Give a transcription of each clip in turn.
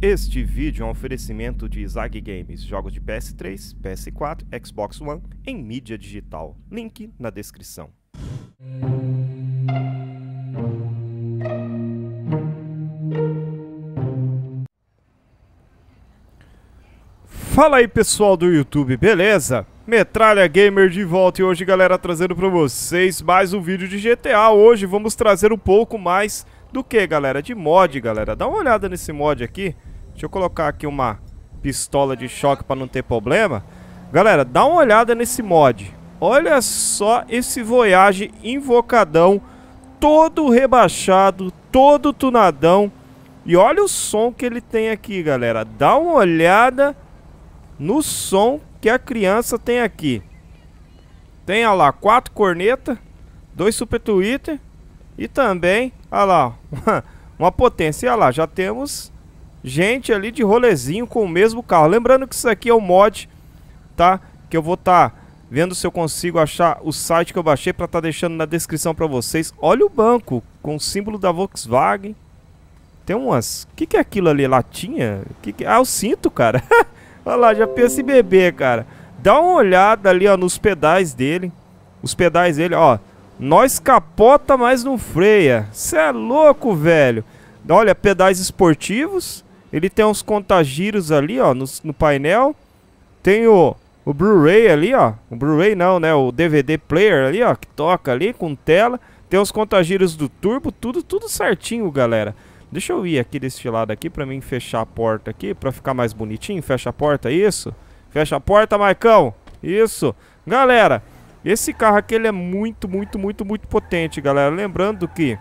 Este vídeo é um oferecimento de Zag Games, jogos de PS3, PS4, Xbox One em mídia digital. Link na descrição. Fala aí pessoal do YouTube, beleza? Metralha Gamer de volta e hoje galera trazendo para vocês mais um vídeo de GTA. Hoje vamos trazer um pouco mais do que galera? De mod galera, dá uma olhada nesse mod aqui Deixa eu colocar aqui uma pistola de choque para não ter problema. Galera, dá uma olhada nesse mod. Olha só esse Voyage invocadão, todo rebaixado, todo tunadão. E olha o som que ele tem aqui, galera. Dá uma olhada no som que a criança tem aqui. Tem, olha lá, quatro corneta, dois super twitter e também, olha lá, uma potência. E olha lá, já temos gente ali de rolezinho com o mesmo carro. Lembrando que isso aqui é o um mod, tá? Que eu vou estar tá vendo se eu consigo achar o site que eu baixei para estar tá deixando na descrição para vocês. Olha o banco com o símbolo da Volkswagen. Tem umas... O que, que é aquilo ali? Latinha? Que que... Ah, o cinto, cara. Olha lá, já pensa em beber, cara. Dá uma olhada ali, ó, nos pedais dele. Os pedais dele, ó. Nós capota, mas não freia. Cê é louco, velho. Olha, pedais esportivos ele tem uns contagiros ali, ó, no, no painel. Tem o, o Blu-ray ali, ó. O Blu-ray não, né? O DVD player ali, ó, que toca ali com tela. Tem os contagiros do turbo, tudo, tudo certinho, galera. Deixa eu ir aqui deste lado aqui pra mim fechar a porta aqui, pra ficar mais bonitinho. Fecha a porta, isso. Fecha a porta, Maicão. Isso. Galera, esse carro aqui ele é muito, muito, muito, muito potente, galera. Lembrando que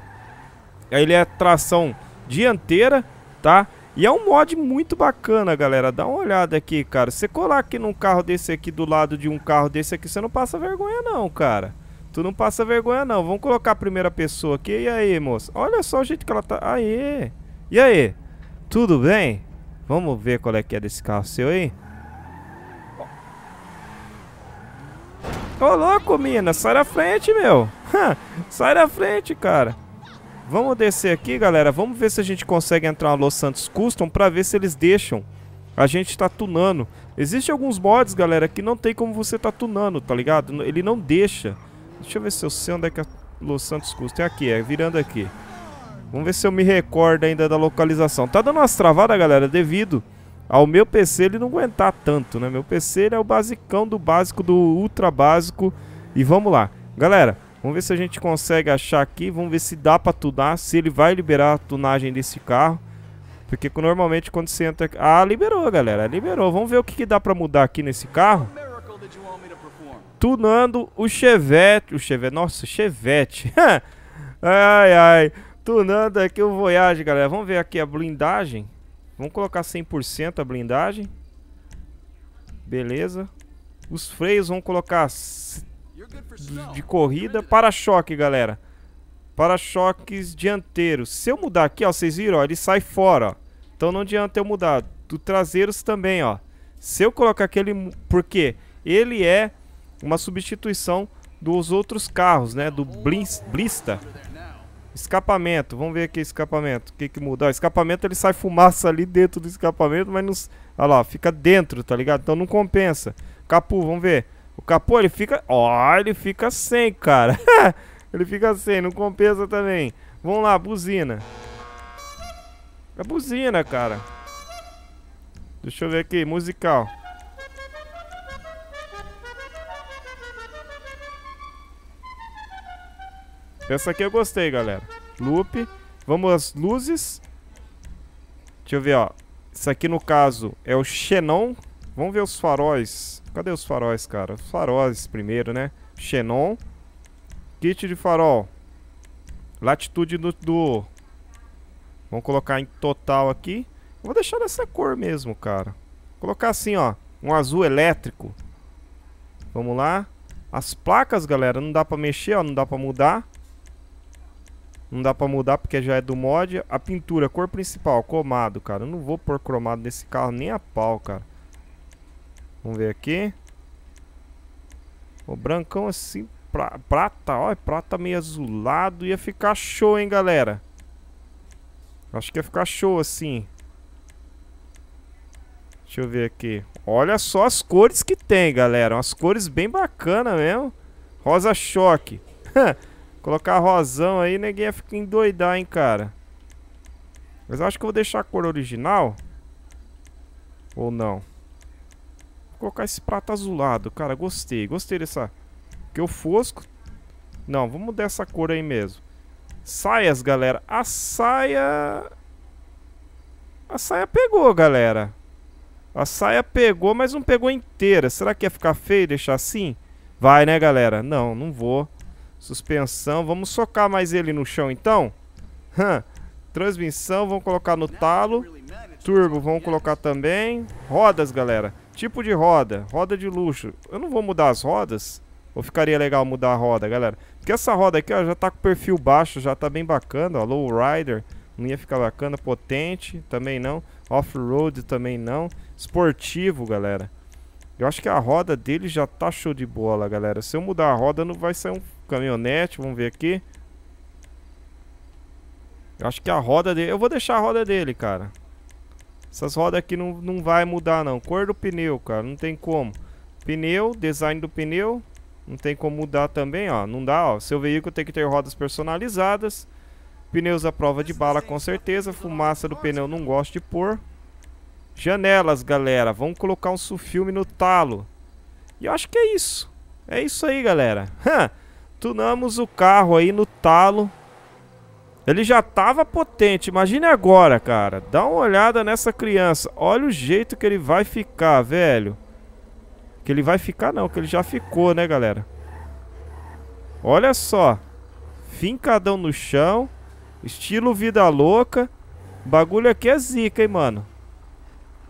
ele é tração dianteira, tá? E é um mod muito bacana, galera. Dá uma olhada aqui, cara. Você colar aqui num carro desse aqui do lado de um carro desse aqui, você não passa vergonha não, cara. Tu não passa vergonha não. Vamos colocar a primeira pessoa aqui. E aí, moça? Olha só o jeito que ela tá... Aê! E aí? Tudo bem? Vamos ver qual é que é desse carro seu aí? Ô, louco, mina. Sai da frente, meu. Sai da frente, cara. Vamos descer aqui, galera. Vamos ver se a gente consegue entrar na Los Santos Custom pra ver se eles deixam. A gente tá tunando. Existem alguns mods, galera, que não tem como você tá tunando, tá ligado? Ele não deixa. Deixa eu ver se eu sei onde é que a é Los Santos Custom... É aqui, é virando aqui. Vamos ver se eu me recordo ainda da localização. Tá dando umas travadas, galera, devido ao meu PC ele não aguentar tanto, né? Meu PC é o basicão do básico, do ultra básico. E vamos lá. Galera, Vamos ver se a gente consegue achar aqui. Vamos ver se dá pra tunar. Se ele vai liberar a tunagem desse carro. Porque normalmente quando você entra... Ah, liberou, galera. Liberou. Vamos ver o que, que dá pra mudar aqui nesse carro. Tunando o Chevette. O Chevette... Nossa, Chevette. ai, ai. Tunando aqui o Voyage, galera. Vamos ver aqui a blindagem. Vamos colocar 100% a blindagem. Beleza. Os freios vão colocar de corrida. Para-choque, galera. Para-choques dianteiros. Se eu mudar aqui, ó, vocês viram, ó, ele sai fora, ó. Então não adianta eu mudar. Do traseiros também, ó. Se eu colocar aquele... Porque ele é uma substituição dos outros carros, né? Do Blista. Escapamento, vamos ver aqui escapamento. O que que muda? escapamento ele sai fumaça ali dentro do escapamento, mas não... Olha lá, fica dentro, tá ligado? Então não compensa. Capu, vamos ver. O capô, ele fica... Ó, oh, ele fica sem, cara. ele fica sem, não compensa também. Vamos lá, buzina. É buzina, cara. Deixa eu ver aqui, musical. Essa aqui eu gostei, galera. Loop. Vamos às luzes. Deixa eu ver, ó. Isso aqui, no caso, é o Xenon. Vamos ver os faróis. Cadê os faróis, cara? Os faróis primeiro, né? Xenon. Kit de farol. Latitude do, do... Vamos colocar em total aqui. Vou deixar dessa cor mesmo, cara. Vou colocar assim, ó. Um azul elétrico. Vamos lá. As placas, galera, não dá pra mexer, ó. Não dá pra mudar. Não dá pra mudar porque já é do mod. A pintura, cor principal, cromado, cara. Eu não vou pôr cromado nesse carro nem a pau, cara. Vamos ver aqui. O brancão assim, pra, prata, ó, é prata meio azulado. Ia ficar show, hein, galera. Acho que ia ficar show assim. Deixa eu ver aqui. Olha só as cores que tem, galera. As cores bem bacana mesmo. Rosa choque. Colocar rosão aí, ninguém ia ficar endoidar, hein, cara. Mas acho que eu vou deixar a cor original. Ou não colocar esse prato azulado, cara, gostei, gostei dessa... Que o fosco... Não, vamos dessa cor aí mesmo. Saias, galera. A saia... A saia pegou, galera. A saia pegou, mas não pegou inteira. Será que ia ficar feio deixar assim? Vai, né, galera? Não, não vou. Suspensão. Vamos socar mais ele no chão, então? Hã. Transmissão, vamos colocar no talo. Turbo, vamos colocar também. Rodas, galera. Tipo de roda, roda de luxo. Eu não vou mudar as rodas. Ou ficaria legal mudar a roda, galera? Porque essa roda aqui, ó, já tá com perfil baixo, já tá bem bacana, ó. Low rider, não ia ficar bacana. Potente, também não. Off-road, também não. Esportivo, galera. Eu acho que a roda dele já tá show de bola, galera. Se eu mudar a roda, não vai ser um caminhonete. Vamos ver aqui. Eu acho que a roda dele... Eu vou deixar a roda dele, cara. Essas rodas aqui não, não vai mudar não. Cor do pneu, cara, não tem como. Pneu, design do pneu, não tem como mudar também, ó. Não dá, ó. Seu veículo tem que ter rodas personalizadas. Pneus à prova de bala, com certeza. Fumaça do pneu não gosto de pôr. Janelas, galera. Vamos colocar um sufilme no talo. E eu acho que é isso. É isso aí, galera. Tunamos o carro aí no talo. Ele já tava potente, imagine agora, cara. Dá uma olhada nessa criança. Olha o jeito que ele vai ficar, velho. Que ele vai ficar não, que ele já ficou, né, galera? Olha só. Fincadão no chão. Estilo vida louca. O bagulho aqui é zica, hein, mano.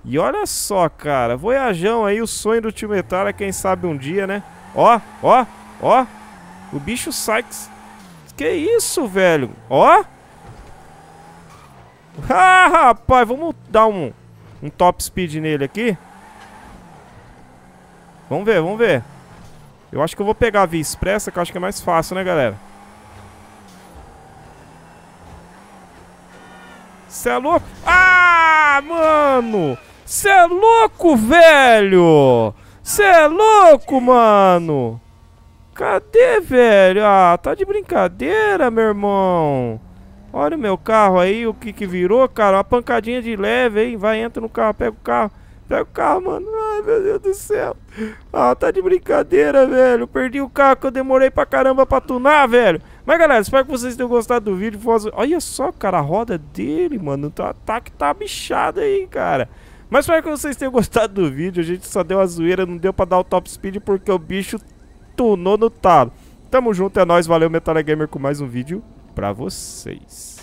E olha só, cara. Voyajão aí, o sonho do Timetara, quem sabe um dia, né? Ó, ó, ó. O bicho Sykes que isso, velho? Ó. Ah, rapaz, vamos dar um, um top speed nele aqui. Vamos ver, vamos ver. Eu acho que eu vou pegar a via expressa, que eu acho que é mais fácil, né, galera? Cê é louco? Ah, mano! Cê é louco, velho! Cê é louco, mano! Cadê, velho? Ah, tá de brincadeira, meu irmão. Olha o meu carro aí, o que que virou, cara. Uma pancadinha de leve, hein. Vai, entra no carro, pega o carro. Pega o carro, mano. Ai, meu Deus do céu. Ah, tá de brincadeira, velho. Perdi o carro que eu demorei pra caramba pra tunar, velho. Mas, galera, espero que vocês tenham gostado do vídeo. Olha só, cara, a roda dele, mano. Tá, que tá, tá bichada aí, cara. Mas espero que vocês tenham gostado do vídeo. A gente só deu a zoeira, não deu pra dar o top speed porque o bicho Tá. Tamo junto, é nóis, valeu Metal Gamer com mais um vídeo pra vocês.